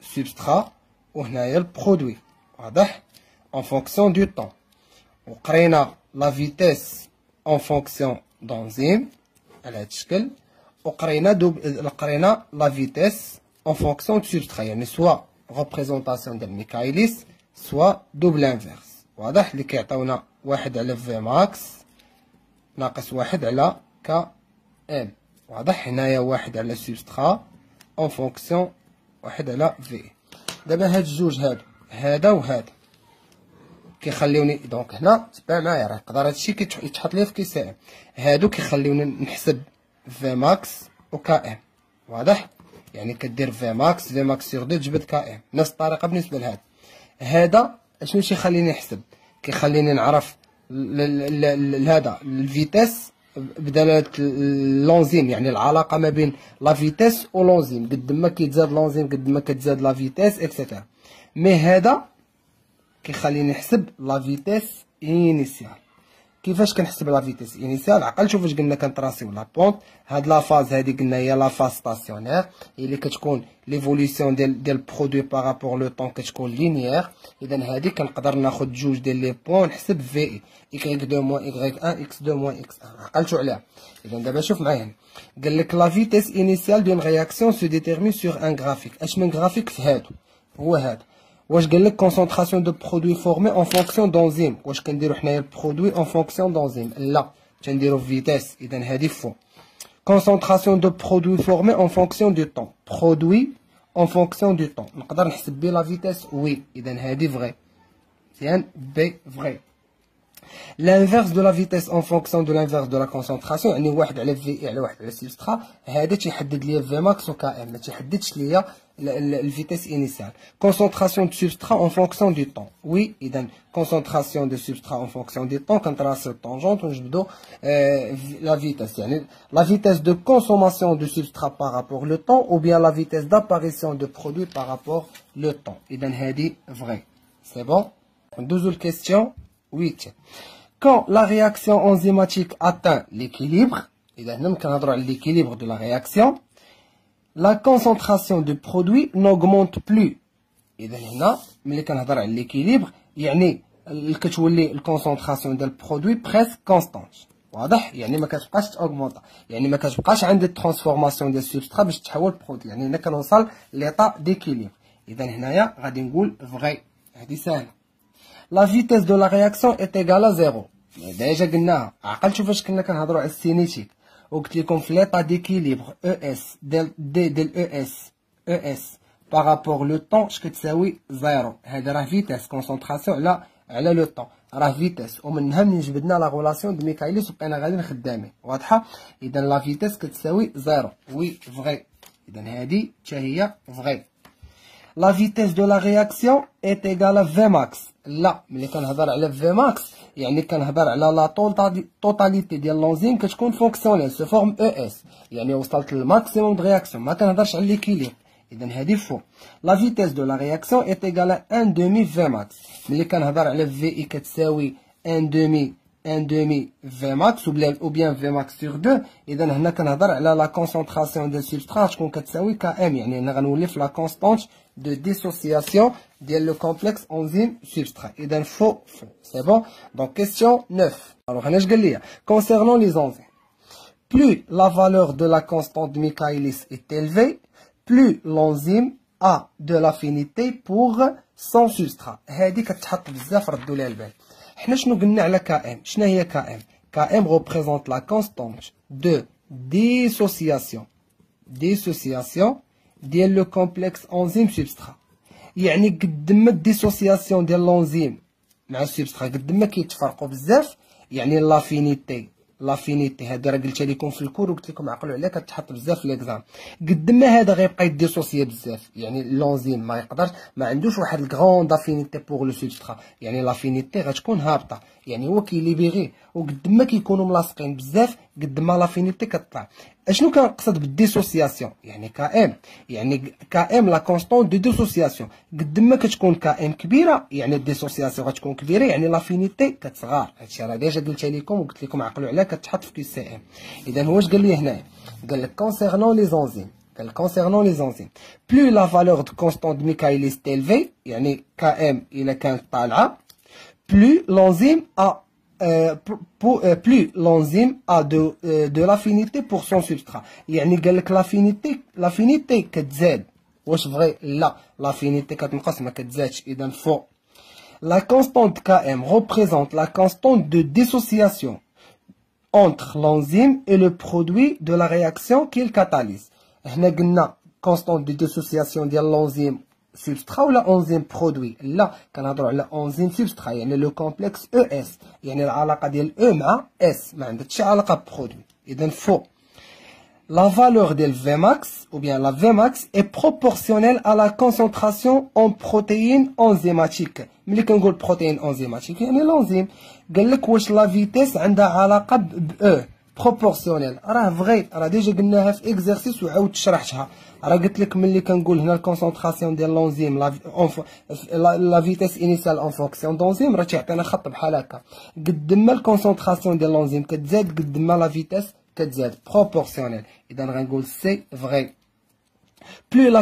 substrat et ici le produit en fonction du temps on a la vitesse en fonction d'enzyme et on a créé la vitesse en fonction du substrat soit représentation de Michaelis soit double inverse ce qui nous donne 1 Vmax moins 1 la Km et ici il y a 1 à substrat en fonction du واحد على في دابا هاد الجوج هادو هذا وهذا كيخليوني دونك هنا تبع معايا راه يقدر هادشي كيتحط ليا في كيسان هادو كيخليوني نحسب في ماكس وكا ام واضح يعني كدير في ماكس في ماكس سيغ دو تجبد كا ام نفس الطريقه بالنسبه لهاد هذا اشنو تيخليني نحسب كيخليني نعرف لهذا الفيتاس بدلالة لونزيم يعني العلاقة ما بين لا فيتيس و لونزيم قد ما كيتزاد لونزيم قد ما كتزاد لا فيتيس اكسيتيرا مي هذا كيخليني نحسب لا فيتيس انيسيال كيفاش كنحسب لا فيتيس انيسيال يعني عقل شوف واش قلنا كنطراسيو لا بونت هاد لا فاز هادي قلنا هي لا فاز ستاسيونير اللي كتكون ليفوليسيون ديال ديال برودوي بارابور لو طون كتكون لينيير اذا هادي كنقدر ناخد جوج ديال لي بوان نحسب في اي ايكغيك دو موان ايكغيك ان اكس دو موان اكس ان عقلتو عليها اذا دابا شوف معايا هنا قال لك لا فيتيس انيسيال دون رياكسيون سو ديتيرمي سور ان غرافيك اش من غرافيك في هادو هو هذا Je vous ai dit que la concentration de produit formé en fonction d'enzyme. Je vous ai dit que le produit en fonction d'enzyme. Là, je vais ai vitesse. Donc, c'est faux. Concentration de produit formé en fonction du temps. Produit en fonction du temps. On peut considérer la vitesse. Oui, donc c'est vrai. C'est b vrai. L'inverse de la vitesse en fonction de l'inverse de la concentration. C'est 1 sur VE sur 1 C'est le substrat. Ça, ça nous déclare Vmax ou Km. Ça nous déclare Km la, vitesse initiale. Concentration de substrat en fonction du temps. Oui, une concentration de substrat en fonction du temps quand on a cette tangente euh, la vitesse la vitesse de consommation du substrat par rapport le temps ou bien la vitesse d'apparition de produit par rapport au temps. Il dit, vrai. C'est bon Deuxième question 8. Quand la réaction enzymatique atteint l'équilibre, il donne même l'équilibre de la réaction, لا كونسونطراسيون دو برودوي نوغمونت بلو اذا هنا ملي كنهضر على ليكيليبر يعني كتولي الكونسونطراسيون ديال البرودوي بريسك كونستانت واضح يعني ما كتبقاش اوغمونطا يعني ما كتبقاش عند الترانسفورماسيون ديال السبسترا باش تحول برودوي يعني هنا كنوصل ليطا ديكيليبر اذا هنايا غادي نقول فغي هادي ساهله لا فيتيس دو لا رياكسيون ايت ايغال زيرو ديجا قلناها عقلتوا فاش كنا كنهضروا على السينيتيك وقلت لكم في ليطا ديكيليبر او اس ديال دي ديال او اس او اس بارابور لو طون اش كتساوي زيرو هذا راه فيتاس كونسونطراسيون على على لو طون راه فيتاس ومنها من جبدنا لا غولاسيون دو ميكايليس وبقينا غادي خدامين واضحه اذا لا فيتاس كتساوي زيرو وي فغي اذا هادي حتى هي فغي لا فيتاس دو لا رياكسيون ايت ايغال في ماكس لا ملي كنهضر على في ماكس يعني كنهضر على لا طوطاليتي ديال لونزيم كتكون فونكسيونيل سو فورم او اس يعني وصلت للماكسيموم د رياكسيون ما كنهضرش على ليكيليب اذا هادي فو لا فيتيس دو لا رياكسيون ايت ايغال 1 دومي في ماكس ملي كنهضر على في اي e كتساوي 1 دومي 1 demi Vmax ou bien, Vmax sur 2. Et donc, on a la, concentration de substrat, qui a qu'on Km. la constante de dissociation complexe enzyme substrat. Et donc, C'est bon? Donc, question 9. Alors, Concernant les enzymes. Plus la valeur de la constante de Michaelis est élevée, plus l'enzyme a de l'affinité pour son substrat. حنا شنو قلنا على كام شنو هي كام كام ريبريزونت لا كونستانت دو ديسوسياسيون ديسوسياسيون ديال لو كومبلكس انزيم سبسترا يعني قد ما الديسوسياسيون ديال لونزيم مع السبسترا قد ما كيتفرقوا بزاف يعني لافينيتي لافينيتي هذا راه قلتها لكم في الكور وقلت لكم عقلوا عليها كتحط بزاف في ليكزام قد ما هذا غيبقى يديسوسي بزاف يعني لونزيم ما يقدرش ما عندوش واحد الكروند افينيتي بوغ لو سوبسترا يعني لافينيتي غتكون هابطه يعني هو كيليبيغي وقد ما كيكونوا ملاصقين بزاف قد ما لافينيتي كطلع اشنو كنقصد بالديسوسياسيون يعني كائن يعني كائن لا كونستون دو ديسوسياسيون قد ما كتكون كائن كبيره يعني الديسوسياسيون غتكون كبيره يعني لافينيتي كتصغر هادشي راه ديجا قلت لكم وقلت لكم عقلوا عليها كتحط في كي سي ام اذا هو اش قال لي هنايا قال لك كونسيرنون لي زونزيم concernant كونسيرنون لي زونزيم بلو لا فالور دو كونستون دو ميكايليس تيلفي يعني Km, الا كانت طالعه بلو l'enzyme ا Euh, euh, plus l'enzyme a de, euh, de l'affinité pour son substrat. يعني قال que l'affinité l'affinité كتزاد واش là l'affinité كتنقص ما La constante Km représente la constante de dissociation entre l'enzyme et le produit de la réaction qu'il catalyse. La constante de dissociation de l'enzyme substrat ou l'enzyme produit. Là, quand on a l'enzyme substrat, il y a le complexe ES. Il y a la radiale E, S, mais on a déjà produit. Et donc, faux. La valeur de Vmax, ou bien la Vmax, est proportionnelle à la concentration en protéines enzymatiques. Mais quand on dit protéines enzymatiques, il y a l'enzyme. Il y a la vitesse, il y E. بروبورسيونيل راه فغي راه ديجا قلناها في اكزرسيس وعاود شرحتها راه قلت لك ملي كنقول هنا الكونسونطراسيون ديال لونزيم لا فيتيس انيسيال اون فونكسيون دونزيم راه تيعطينا خط بحال هكا قد ما الكونسونطراسيون ديال لونزيم كتزاد قد ما لا فيتيس كتزاد بروبورسيونيل اذا غنقول سي فغي Plus la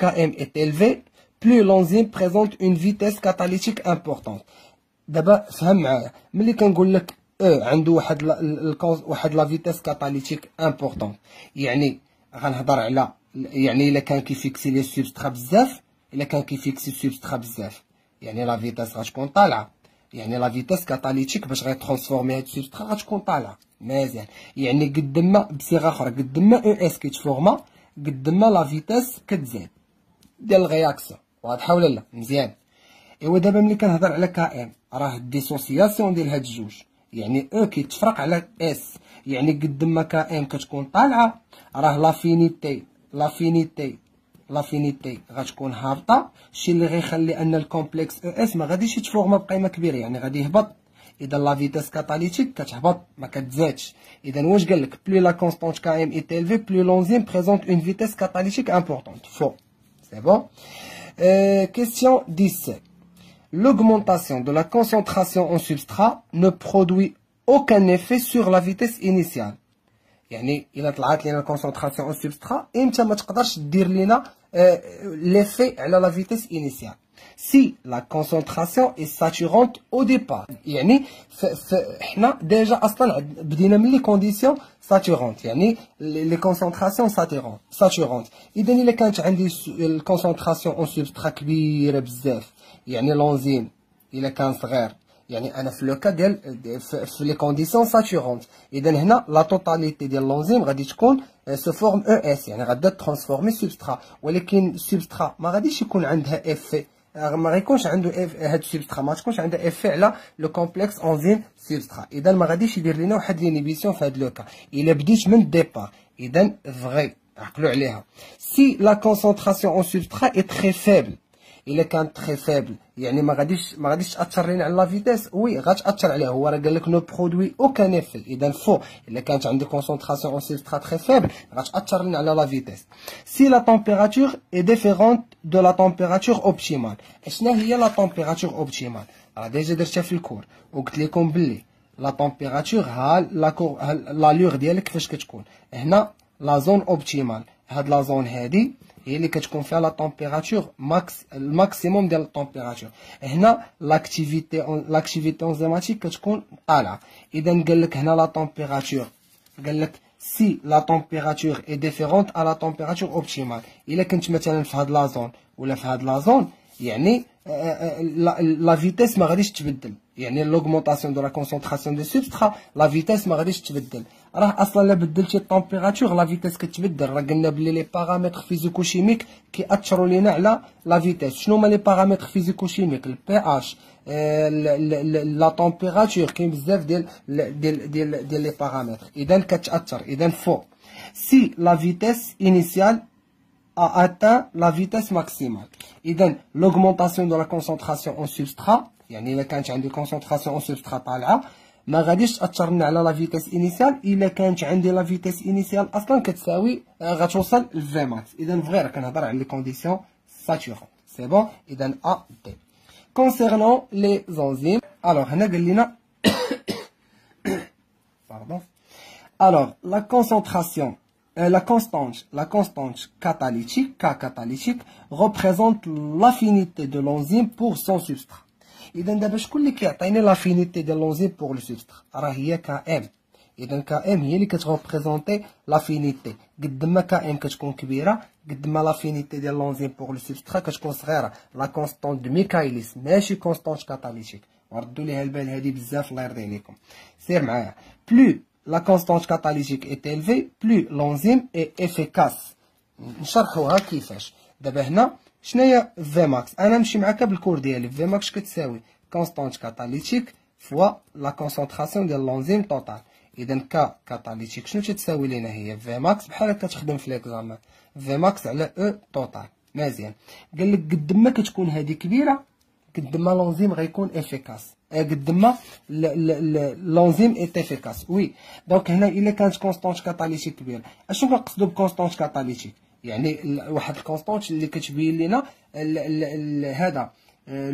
كا ام est élevée, plus l'enzyme بريزونت اون vitesse كاتاليتيك importante. دابا فهم معايا ملي كنقول لك او عنده واحد الكوز واحد لا فيتيس كاتاليتيك امبورطون يعني غنهضر على يعني الا كان كيفيكسي لي سوبسترا بزاف الا كان كيفيكسي سوبسترا بزاف يعني لا فيتيس غتكون طالعه يعني لا فيتيس كاتاليتيك باش غيترانسفورمي هاد السوبسترا غتكون طالعه مزيان يعني قد ما بصيغه اخرى قد ما او e اس كيتفورما قد ما لا فيتيس كتزاد ديال الرياكسيون واضحه ولا لا مزيان ايوا دابا ملي كنهضر على كائن راه ديسوسياسيون ديال هاد الجوج يعني او كيتفرق على اس يعني قد ما كام كتكون طالعه راه لافينيتي لافينيتي لافينيتي غتكون هابطه الشيء اللي غيخلي ان الكومبلكس او اس ما غاديش يتفورما بقيمه كبيره يعني غادي يهبط اذا لا فيتاس كاتاليتيك كتهبط ما كتزادش اذا واش قال لك بلي لا كونستانت كي ام ال في بلي لونزيم بريزونت اون فيتاس كاتاليتيك امبورطونت فو سي بون كيستيون 17 l'augmentation de la concentration en substrat ne produit aucun effet sur la vitesse initiale يعني الى طلعت لينا الكونسونطراسيون اون سوبسترا انت ما تقدرش دير لينا لافي على لا فيتيس انيسيال سي لا كونسونطراسيون اي ساتورونت او ديبار يعني حنا ديجا اصلا بدينا من لي كونديسيون ساتورونت يعني لي كونسونطراسيون ساتورونت ساتورونت اذا الا كانت عندي الكونسونطراسيون اون سوبسترا كبيره بزاف يعني لونزيم الا كان صغير يعني انا في لو كا ديال في لي كونديسيون ساتورونت اذا هنا لا توتاليتي ديال لونزيم غادي تكون سو فورم او اس يعني غادا ترانسفورمي سوبسترا ولكن سوبسترا ما غاديش يكون عندها افي آه، ما غيكونش عنده هاد السبسترا ما تكونش عندها افي على لو كومبلكس انزيم سبسترا اذا ما غاديش يدير لنا واحد لينيبيسيون في هاد لوكا الا بديت من ديبار اذا فغي عقلوا عليها سي لا كونسونطراسيون اون سبسترا اي تري فابل الا كانت تري فيبل يعني ما غاديش ما غاديش تاثر لينا على لا فيتيس وي غاتاثر عليها هو راه قال لك نو برودوي اوكان افي اذا فو الا كانت عندي كونسونطراسيون اون سيلترا تري فيبل غاتاثر لينا على لا فيتيس سي لا تمبيراتور اي ديفيرونت دو لا تمبيراتور اوبتيمال اشنا هي لا تمبيراتور اوبتيمال راه ديجا درتها في الكور وقلت لكم بلي لا تمبيراتور ها لا لور ديالك كيفاش كتكون هنا لا زون اوبتيمال هاد لا زون هادي هي اللي كتكون فيها لا طومبيراتور ماكس الماكسيموم ديال الطومبيراتور هنا لاكتيفيتي لاكتيفيتي انزيماتيك كتكون طالعه اذا قال لك هنا لا طومبيراتور قال لك سي لا طومبيراتور اي ديفيرونت ا لا طومبيراتور اوبتيمال الا كنت مثلا في هاد لا زون ولا في هاد لا زون يعني لا فيتيس ما غاديش تبدل يعني لوغمونطاسيون دو لا كونسونطراسيون دو سوبسترا لا فيتيس ما غاديش تبدل راه اصلا لا بدلتي الطومبيراتور لا فيتيس كتبدل راه قلنا بلي لي باغامتر فيزيكو شيميك كيأثروا لينا على لا فيتيس شنو هما لي باغامتر فيزيكو شيميك البي اش لا طومبيراتور كاين بزاف ديال ديال ديال ديال لي باغامتر اذا كتاثر اذا فوق سي لا فيتيس انيسيال a atteint la vitesse maximale. donc l'augmentation de la concentration en substrat, il y a néanmoins une concentration en substrat pas là, mais juste atteindre la vitesse initiale. Il y a néanmoins une vitesse initiale. À ce moment, que ça va être au seuil limitant. Idem, vous voyez, on a C'est bon. donc A B Concernant les enzymes, alors, pardon. Alors, la concentration la constante, la constante catalytique, K catalytique, représente l'affinité de l'enzyme pour son substrat. إذا دابا شكون اللي كيعطيني لافينيتي ديال لونزيم بور لو substrat, راه هي كام إذا représente هي اللي كتغوبريزونتي لافينيتي قد ما كتكون قد ما لافينيتي ديال لونزيم بور لو كتكون لا دو ميكايليس ماشي لا كونستانت كاتاليزيك اي تيلفي بلو لونزيم اي افيكاس نشرحوها كيفاش دابا هنا شناهي في ماكس انا نمشي معاك بالكور ديالي في ماكس كتساوي كونستانت كاتاليتيك فوا لا كونسونطراسيون ديال لونزيم طوطال اذا ك كاتاليتيك شنو تتساوي لينا هي في ماكس بحال هكا تخدم في ليكزامان في ماكس على او e طوطال مزيان قال لك قد ما كتكون هذه كبيره قد ما لونزيم غيكون افيكاس قد ما لونزيم ايت افيكاس وي دونك هنا الا كانت كونستونت كاتاليتيك كبيره اشنو كنقصدو بكونستونت كاتاليتيك يعني واحد الكونستونت اللي كتبين لنا هذا آه،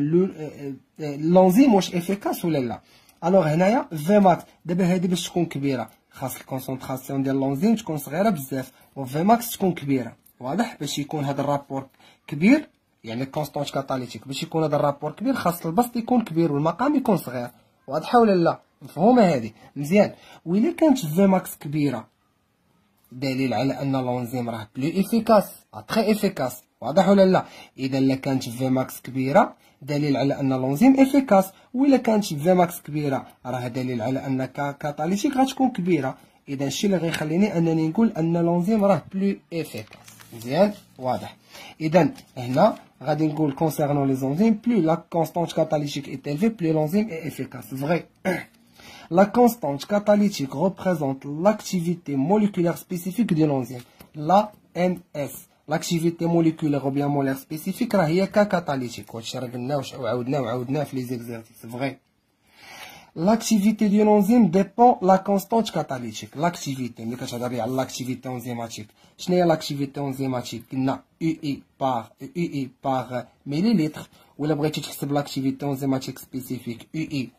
لونزيم آه، آه، واش افيكاس ولا لا الوغ هنايا في ماكس دابا هادي باش تكون كبيره خاص الكونسونطراسيون ديال لونزيم تكون صغيره بزاف وفي ماكس تكون كبيره واضح باش يكون هذا الرابور كبير يعني كونستونت كاتاليتيك باش يكون هذا الرابور كبير خاص البسط يكون كبير والمقام يكون صغير واضحه ولا لا مفهومه هذه مزيان الا كانت في ماكس كبيره دليل على ان لونزيم راه بلو افيكاس تري افيكاس واضح ولا لا اذا الا كانت في ماكس كبيره دليل على ان لونزيم افيكاس ولا كانت في ماكس كبيره راه دليل على ان كاتاليتيك غتكون كبيره اذا الشيء اللي غيخليني انني نقول ان لونزيم راه بلو افيكاس مزيان wada. Et هنا غادي radingol concernant les enzymes, plus la constante catalytique est élevée, plus l'enzyme est efficace. vrai. La constante catalytique représente l'activité moléculaire spécifique de l'enzyme, la NS. L'activité moléculaire ou bien molaire spécifique, c'est catalytique. les exercices, vrai l'activité d'une enzyme dépend de la constante catalytique. L'activité, mais qu'est-ce que l'activité enzymatique Je n'ai l'activité enzymatique, n'a UI par e, UI par euh, millilitre ou la l'activité enzymatique spécifique UI.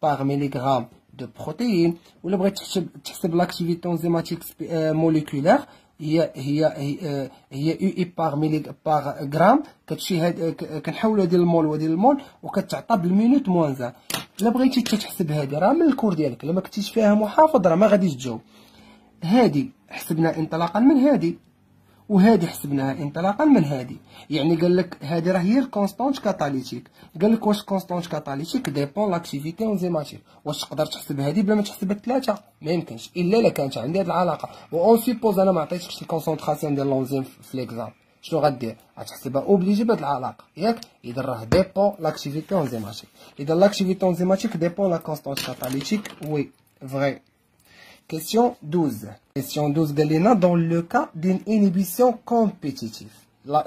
par milligramme de protéines ou la بغيتي l'activité enzymatique euh, moléculaire هي هي هي, هي اي باغ ميلي باغ غرام كتمشي هاد كنحولو ديال المول وديال المول وكتعطى بالمينوت موان زان الا بغيتي تحسب هادي راه من الكور ديالك الا ما كنتيش فيها محافظ راه ما غاديش تجاوب هادي حسبنا انطلاقا من هادي وهذه حسبناها انطلاقا من هذه يعني قال لك هذه راه هي الكونستانت كاتاليتيك قال لك واش كونستانت كاتاليتيك ديبون لاكتيفيتي انزيماتيك واش تقدر تحسب هذه بلا ما تحسب الثلاثه ما يمكنش الا الا كانت عندي هذه العلاقه واون سيبوز انا ما عطيتكش الكونسونطراسيون ديال لونزيم في ليكزام شنو غدير غتحسبها اوبليجي بهاد العلاقه ياك اذا راه ديبون لاكتيفيتي زيماتير اذا لاكتيفيتي انزيماتيك ديبون لا كونستانت كاتاليتيك وي فري Question 12. Question 12 قالينا dans le cas d'une inhibition compétitive.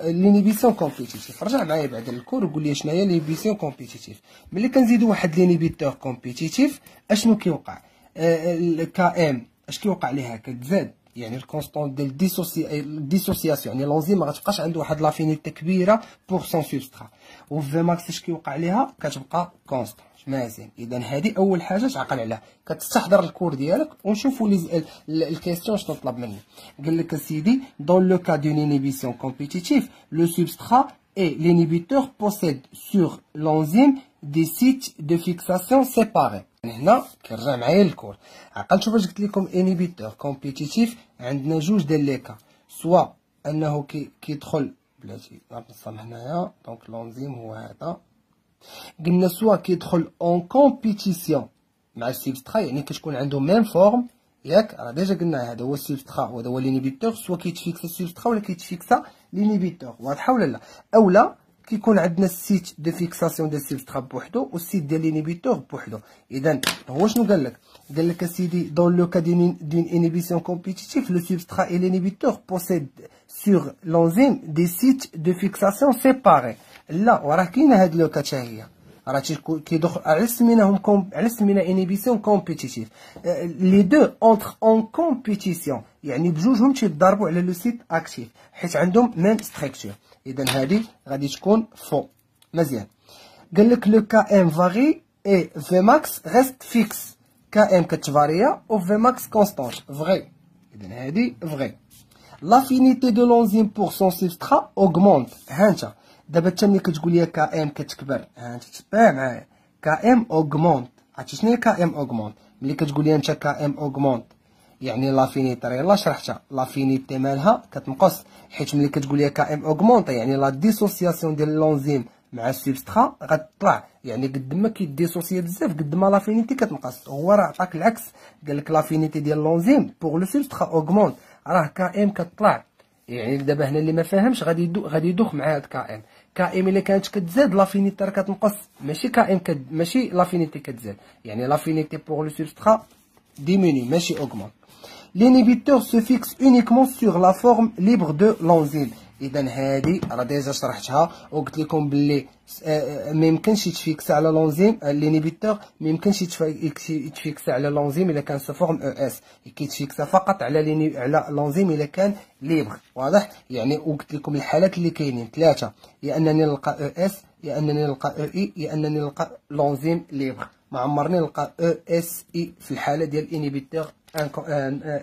لينيبيسيون كومبيتيتيف رجع معايا بعد الكور وقول لي شناهي لينيبيسيون كومبيتيتيف ملي كنزيدو واحد لينيبيتور كومبيتيتيف اشنو كيوقع الكا ام اش كيوقع ليها كتزاد يعني الكونستون ديال الديسوسياسيون يعني لونزيم ما غتبقاش عنده واحد لافينيتي كبيره بوغ سون سوبسترا وفي ماكس اش كيوقع ليها كتبقى كونستون مازال اذا هذه اول حاجه تعقل عليها كتستحضر الكور ديالك ونشوفوا الكيستيون شنو طلب مني قال لك سيدي دون لو كا دون انيبيسيون كومبيتيتيف لو سوبسترا اي لينيبيتور بوسيد سور لونزيم دي سيت دو فيكساسيون سيباري هنا كنرجع معايا الكور شوف باش قلت لكم انيبيتور كومبيتيتيف عندنا جوج ديال لي كا سوا انه كيدخل كي بلاتي نصلح هنايا دونك لونزيم هو هذا Il y a soit qui entre en compétition avec le substrat, il y a une même forme, il y a déjà un substrat ou un inhibiteur, soit qui fixe le substrat ou qui fixe l'inhibiteur. Ou là, il y a des site de fixation du substrat ou un site de l'inhibiteur. Et donc, je vous dans le cas d'une inhibition compétitive, le substrat et l'inhibiteur possèdent sur l'enzyme des sites de fixation séparés. لا وراه كاينه هاد لوكاتا هي راه كيدخل على سميناهم كوم على سمينا انيبيسيون كومبيتيتيف لي دو اونتر اون كومبيتيسيون يعني بجوجهم تيتضاربوا على لو سيت اكتيف حيت عندهم ميم ستركتور اذا هادي غادي تكون فو مزيان قال لك لو كا ام فاري اي في ماكس ريست فيكس كا ام كتفاريا و في ماكس كونستانت فغي اذا هادي فغي لافينيتي دو لونزيم بور سون سيبسترا اوغمونت هانتا دابا حتى ملي كتقول لي كا ام كتكبر انت تتبع معايا كا ام اوغمونت عرفتي شنو هي كا ام اوغمونت ملي كتقول لي انت كا ام اوغمونت يعني لافينيتير يلا شرحتها لافينيتي مالها كتنقص حيت ملي كتقول لي كا ام اوغمونت يعني لا ديسوسياسيون ديال لونزيم مع السبسترا غتطلع يعني قد ما كيديسوسيي بزاف قد ما لافينيتي كتنقص هو راه عطاك العكس قال لك لافينيتي ديال لونزيم بوغ لو سبسترا اوغمونت راه كا ام كتطلع يعني دابا هنا اللي ما فاهمش غادي يدو غادي يدوخ مع هاد كا ام كائم الا كانت كتزاد لافينيتي راه كتنقص ماشي كائم كد... ماشي لافينيتي كتزاد يعني لافينيتي بوغ لو سوبسترا ديميني ماشي اوغمونت L'inhibiteur سو فيكس اونيكمون sur لا فورم ليبر دو l'enzyme. اذا هذه راه ديجا شرحتها وقلت لكم باللي آه، آه، ما يمكنش يتفيكس على لونزيم آه، لينيبيتور ما يمكنش يتفيكس على لونزيم الا كان سفورم او اس كيتفيكس فقط على ليني على لونزيم الا كان ليبر واضح يعني وقلت لكم الحالات اللي كاينين ثلاثه يا انني نلقى او اس يا انني نلقى او اي يا انني نلقى لونزيم ليبر ما عمرني نلقى او اس اي في الحاله ديال انيبيتور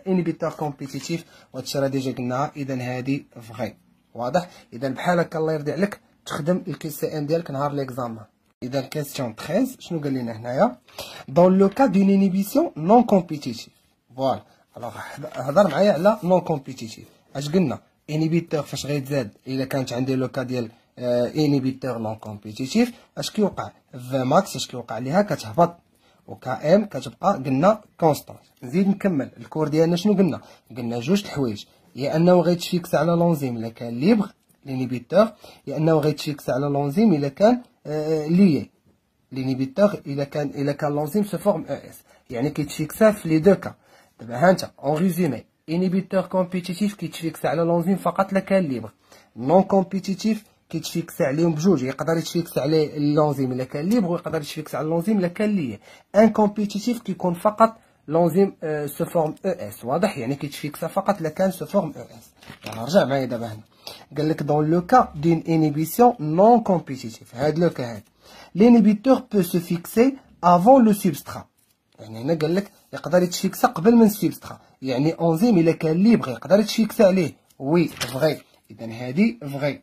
انيبيتور كومبيتيتيف وهادشي راه ديجا قلناها اذا هادي فغي واضح اذا بحال هكا الله يرضي عليك تخدم الكي سي ان ديالك نهار ليكزامان اذا كيستيون 13 شنو قال لنا هنايا دون لو كا دون انيبيسيون نون كومبيتيتيف فوالا الوغ هضر معايا على نون كومبيتيتيف اش قلنا انيبيتور فاش غيتزاد الا كانت عندي لو كا ديال انيبيتور نون كومبيتيتيف اش كيوقع في ماكس اش كيوقع ليها كتهبط وكا ام كتبقى قلنا كونستانت نزيد نكمل الكور ديالنا شنو قلنا قلنا جوج الحوايج يا انه غيتفيكس على لونزيم الا كان ليبغ لينيبيتور يا انه غيتفيكس على لونزيم الا كان آه، ليي لينيبيتور الا كان الا كان لونزيم سو فورم او اس يعني كيتفيكسا في لي دو كا دابا ها انت اون ريزومي انيبيتور كومبيتيتيف كيتفيكس على لونزيم فقط لا كان ليبغ نون كومبيتيتيف كيتفيكس عليهم بجوج يقدر يتفيكس على لونزيم الا كان ليبغ ويقدر يتفيكس على لونزيم الا كان لي ان كومبيتيتيف كيكون فقط لونزيم سو فورم او اس واضح يعني كيتفيكسا فقط لكان كان سو فورم او اس يعني رجع معايا دابا هنا قال لك دون لو كا دين انيبيسيون نون كومبيتيتيف هاد لو كا هاد لينيبيتور بو سو فيكسي افون لو سبسترا يعني هنا قال لك يقدر يتفيكسا قبل من السبسترا يعني انزيم الا كان ليبغي يقدر يتشفيكسا عليه وي فغي اذا هادي فغي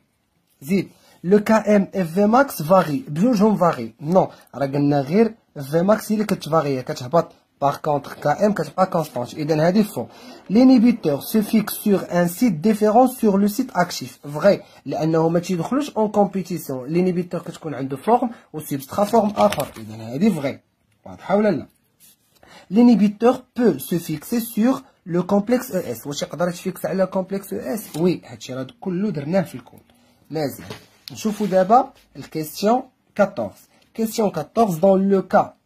زيد لو كا ام اف في ماكس فاري بجوجهم فاري نو راه قلنا غير في ماكس اللي كتفاغي كتهبط Par contre, KM pas constante. إذا هذه faux. L'inhibiteur se fixe sur un site différent sur le site actif. Vrai. لأنه ما pas en compétition. L'inhibiteur a de forme substrat forme آخر. إذا هذه vrai. واضحة ولا لا؟ L'inhibiteur peut se fixer sur le complexe ES. واش يقدر sur le complexe ES؟ Oui. وي هادشي راه كله درناه في الكود. مزيان. نشوفوا دابا question 14. Question 14 dans le cas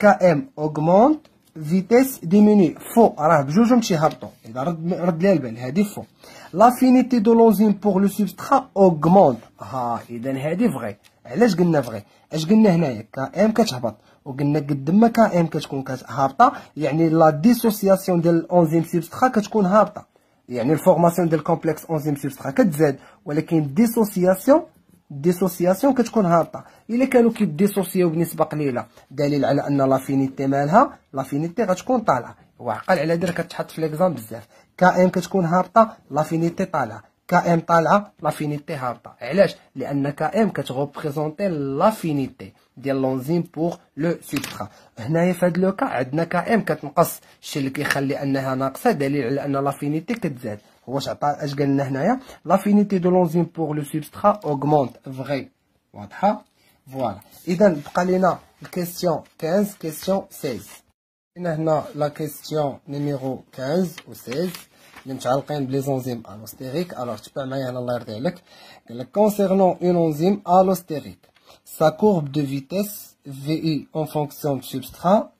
كام اوغمونت فيتيس ديميني فو راه بجوج مشي هبطوا اذا رد رد ليها البال هادي فو لافينيتي دو لونزيم بوغ لو سوبسترا اوغمونت ها اذا هادي فغي علاش قلنا فغي اش قلنا هنايا ام كتهبط وقلنا قد ما ام كتكون هابطه يعني لا ديسوسياسيون ديال الانزيم سوبسترا كتكون هابطه يعني الفورماسيون ديال كومبلكس انزيم سوبسترا كتزاد ولكن ديسوسياسيون ديسوسياسيون كتكون هابطه الا كانوا كيديسوسيو بنسبه قليله دليل على ان لافينيتي مالها لافينيتي غتكون طالعه وعقل على درك كتحط في ليكزام بزاف كا ام كتكون هابطه لافينيتي طالعه كا ام طالعه لافينيتي هابطه علاش لان كا ام كتغوبريزونتي لافينيتي ديال لونزيم بوغ لو سوبرا هنايا في هاد لوكا عندنا كا ام كتنقص الشيء اللي كيخلي انها ناقصه دليل على ان لافينيتي كتزاد L'affinité de l'enzyme pour le substrat augmente. Vrai. Voilà. Et donc, question 15, question 16. La question numéro 15 ou 16. les enzymes allostériques. Alors, tu peux Concernant une enzyme allostérique, sa courbe de vitesse VI en fonction du substrat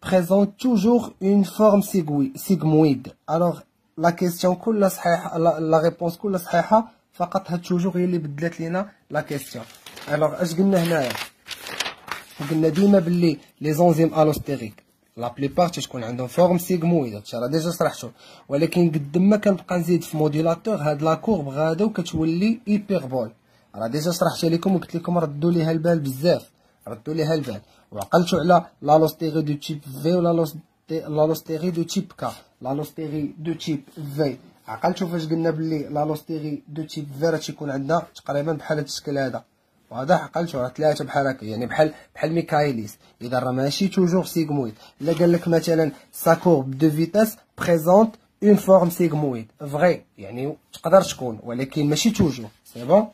présente toujours une forme sigmoïde. Alors, لا كيسيون كلها صحيحه لا ريبونس كلها صحيحه فقط هاد توجور هي اللي بدلات لينا لا كيسيون الوغ اش قلنا هنايا قلنا ديما باللي لي زونزيم الوستيريك لا بليبار تيكون عندهم فورم سيغمويد هادشي راه ديجا شرحتو ولكن قد ما كنبقى نزيد في موديلاتور هاد لا كورب غادا وكتولي ايبيربول راه ديجا شرحتها لكم وقلت لكم ردوا ليها البال بزاف ردوا ليها البال وعقلتوا على لا لوستيغي دو تيب في ولا لوستيري دو تيب كا لوستيري دو تيب في عقلتو فاش قلنا بلي لوستيري دو تيب في راه تيكون عندنا تقريبا بحال هاد الشكل هذا وهذا عقلتو راه ثلاثه بحال هكا يعني بحال بحال ميكايليس اذا راه ماشي توجور سيغمويد الا قال لك مثلا ساكور دو فيتاس بريزونت اون فورم سيغمويد فغي يعني تقدر تكون ولكن ماشي توجور سي بون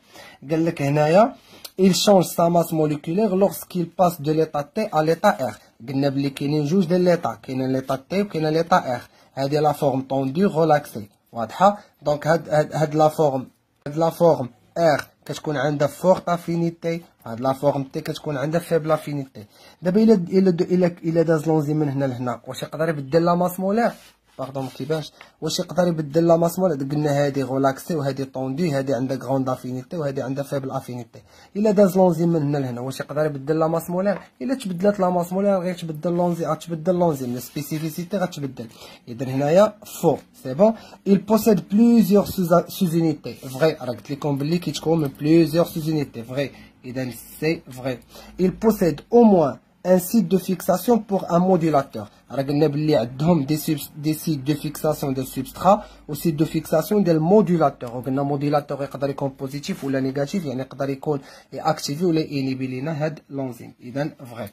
قال لك هنايا il change sa masse moléculaire lorsqu'il passe de l'état T à l'état R قلنا بلي كاينين جوج ديال ليطا لي ليطا تي وكاينه ليطا اخ هادي لا فورم طوندي غولاكسي واضحه دونك هاد هاد لا فورم هاد لا فورم اخ كتكون عندها فورت افينيتي هاد لا فورم تي كتكون عندها فيبل افينيتي دابا الا الا الا داز لونزي من هنا لهنا واش يقدر يبدل لا ماس مولير باردون كيفاش واش يقدر يبدل لا ماسمول قلنا هادي غولاكسي وهادي طوندي هادي عندها غروند افينيتي وهادي عندها فيبل افينيتي الا داز لونزيم من هنا لهنا واش يقدر يبدل لا ماسمول الا تبدلت لا ماسمول غير تبدل لونزي آه، غتبدل لونزيم سبيسيفيسيتي غتبدل اذا هنايا فو سي بون il possède plusieurs sous-unités vrai راه قلت لكم بلي كيتكون من plusieurs sous-unités vrai اذا سي vrai il possède au moins un site de fixation pour un modulateur. des sites de fixation des substrats ou sites de fixation des modulateurs. Un modulateur يقدر يكون positif ou négatif يعني يقدر يكون activé ou inhibé C'est l'enzyme. إذا vrai.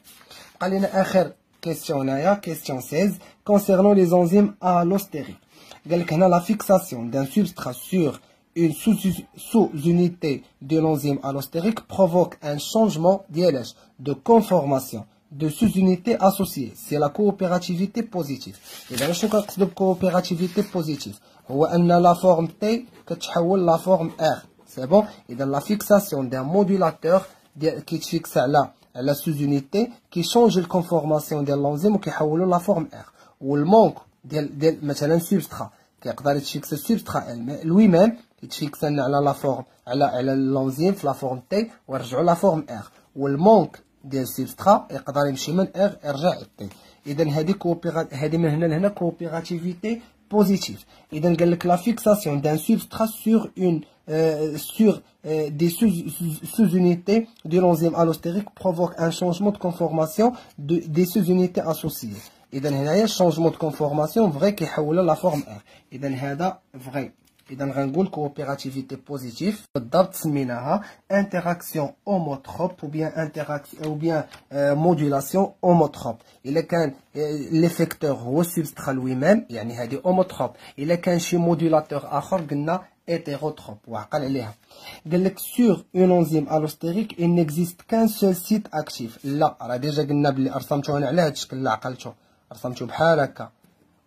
Une آخر question question 16 concernant les enzymes allostériques. la fixation d'un substrat sur une sous-unité de l'enzyme allostérique provoque un changement de conformation de sous-unités associées. C'est la coopérativité positive. Et dans le cas de coopérativité positive, on a la forme T qui est la forme R. C'est bon Et dans la fixation d'un modulateur qui fixe fixé là, la sous-unité qui change la conformation de l'enzyme qui est la forme R. Ou le manque de le substrat qui est fixer le substrat lui-même qui elle fixé la forme l'enzyme, la forme T, ou la forme R. Ou le manque ديال سيبستخا يقدر يمشي من اغ يرجع اطي اذا هذه كوبيغات هذه من هنا لهنا كوبيغاتيفيتي بوزيتيف اذا قال لك لا فيكساسيون دان سيبستخا سور اون sur euh, des sous-unités du l'enzyme allostérique provoque un changement de conformation de, des sous-unités associées. إذا هنايا changement de conformation vrai كيحولها لا forme R. إذا هذا vrai. اذا غنقول كوبيراتيفيتي بوزيتيف بالضبط سميناها انتراكسيون اوموتروب او بيان انتراكسيون او بيان مودولاسيون اوموتروب الا كان لي فيكتور هو السبسترا لوي ميم يعني هذه اوموتروب الا كان شي مودولاتور اخر قلنا hétérotropes وعقل عليها قال لك سور اون انزيم الوستيريك ان اكزيست كان سول سيت اكتيف لا راه ديجا قلنا بلي رسمتو انا على هذا الشكل لا عقلتو رسمتو بحال هكا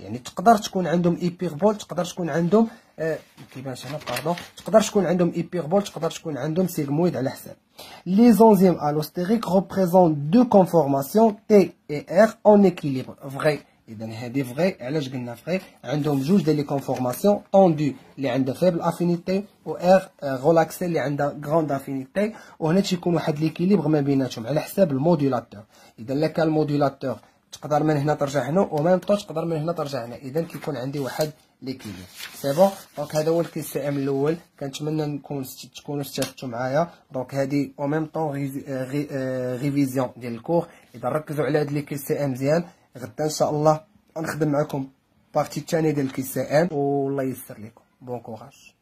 يعني تقدر تكون عندهم بول تقدر تكون عندهم آه كيبانش هنا باردون تقدر تكون عندهم بول تقدر تكون عندهم سيغمويد على حساب لي زونزيم الوستيريك ريبريزون دو كونفورماسيون تي اي ار اون ايكيليبر فغي اذا هذه فغي علاش قلنا فغي عندهم جوج ديال لي كونفورماسيون طوندو اللي عندها فيبل افينيتي و ار غولاكسي اللي عندها غروند افينيتي وهنا تيكون واحد ليكيليبر ما بيناتهم على حساب المودولاتور اذا لا كان المودولاتور تقدر من هنا ترجع هنا وميم طو تقدر من هنا ترجع هنا اذا كيكون عندي واحد ليكيليب سي بون دونك هذا هو ام الاول كنتمنى نكون تكونوا استفدتوا معايا دونك هذه او ميم طو ريفيزيون ديال الكور اذا ركزوا على هاد لي ام مزيان غدا ان شاء الله غنخدم معكم بارتي الثانيه ديال ام والله ييسر لكم بون كوراج